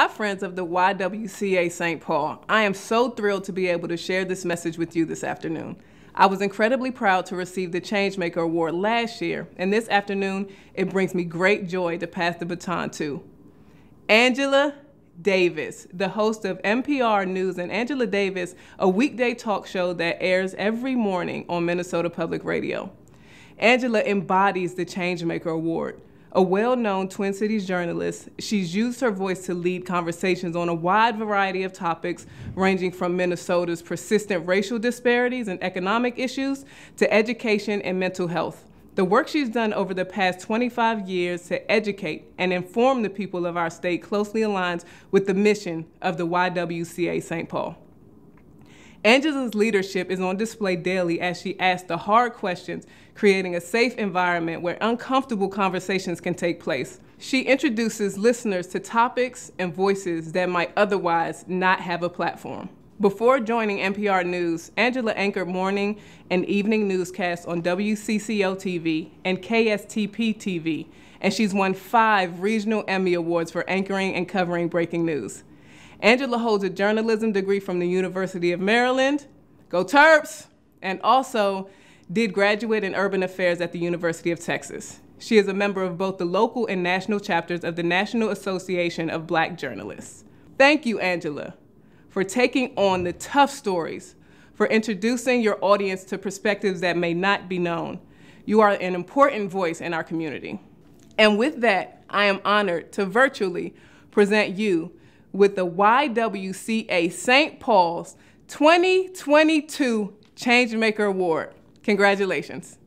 Hi, friends of the YWCA St. Paul. I am so thrilled to be able to share this message with you this afternoon. I was incredibly proud to receive the Changemaker Award last year, and this afternoon it brings me great joy to pass the baton to Angela Davis, the host of NPR News, and Angela Davis, a weekday talk show that airs every morning on Minnesota Public Radio. Angela embodies the Changemaker Award. A well known Twin Cities journalist, she's used her voice to lead conversations on a wide variety of topics, ranging from Minnesota's persistent racial disparities and economic issues to education and mental health. The work she's done over the past 25 years to educate and inform the people of our state closely aligns with the mission of the YWCA St. Paul. Angela's leadership is on display daily as she asks the hard questions, creating a safe environment where uncomfortable conversations can take place. She introduces listeners to topics and voices that might otherwise not have a platform. Before joining NPR News, Angela anchored morning and evening newscasts on WCCO TV and KSTP TV, and she's won five regional Emmy Awards for anchoring and covering breaking news. Angela holds a journalism degree from the University of Maryland, go Terps, and also did graduate in urban affairs at the University of Texas. She is a member of both the local and national chapters of the National Association of Black Journalists. Thank you, Angela, for taking on the tough stories, for introducing your audience to perspectives that may not be known. You are an important voice in our community. And with that, I am honored to virtually present you with the YWCA St. Paul's 2022 Changemaker Award. Congratulations.